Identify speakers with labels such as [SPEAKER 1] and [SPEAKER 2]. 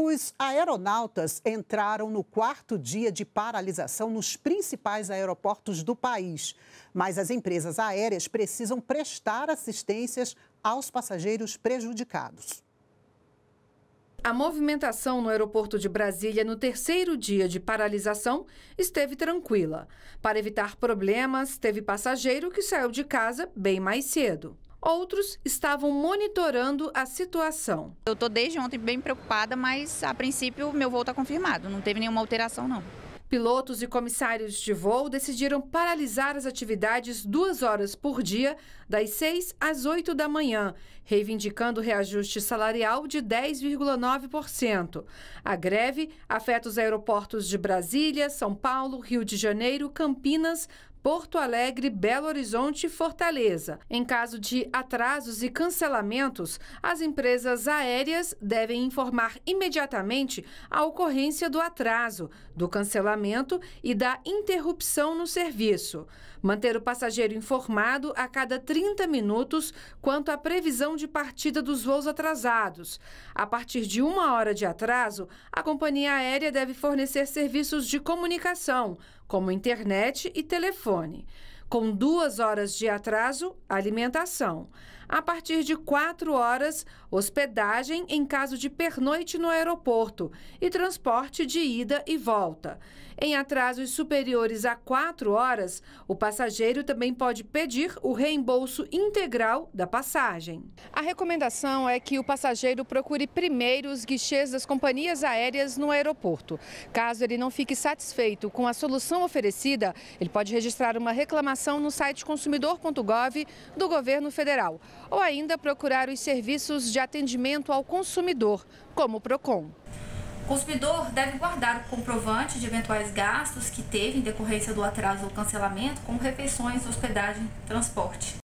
[SPEAKER 1] Os aeronautas entraram no quarto dia de paralisação nos principais aeroportos do país, mas as empresas aéreas precisam prestar assistências aos passageiros prejudicados. A movimentação no aeroporto de Brasília no terceiro dia de paralisação esteve tranquila. Para evitar problemas, teve passageiro que saiu de casa bem mais cedo. Outros estavam monitorando a situação. Eu estou desde ontem bem preocupada, mas a princípio meu voo está confirmado. Não teve nenhuma alteração, não. Pilotos e comissários de voo decidiram paralisar as atividades duas horas por dia, das 6 às 8 da manhã, reivindicando reajuste salarial de 10,9%. A greve afeta os aeroportos de Brasília, São Paulo, Rio de Janeiro, Campinas, Porto Alegre, Belo Horizonte e Fortaleza. Em caso de atrasos e cancelamentos, as empresas aéreas devem informar imediatamente a ocorrência do atraso, do cancelamento e da interrupção no serviço. Manter o passageiro informado a cada 30 minutos quanto à previsão de partida dos voos atrasados. A partir de uma hora de atraso, a companhia aérea deve fornecer serviços de comunicação como internet e telefone. Com duas horas de atraso, alimentação. A partir de quatro horas, hospedagem em caso de pernoite no aeroporto e transporte de ida e volta. Em atrasos superiores a quatro horas, o passageiro também pode pedir o reembolso integral da passagem. A recomendação é que o passageiro procure primeiro os guichês das companhias aéreas no aeroporto. Caso ele não fique satisfeito com a solução oferecida, ele pode registrar uma reclamação informação no site consumidor.gov do governo federal ou ainda procurar os serviços de atendimento ao consumidor, como o Procon. O consumidor deve guardar o comprovante de eventuais gastos que teve em decorrência do atraso ou cancelamento, como refeições, hospedagem, transporte.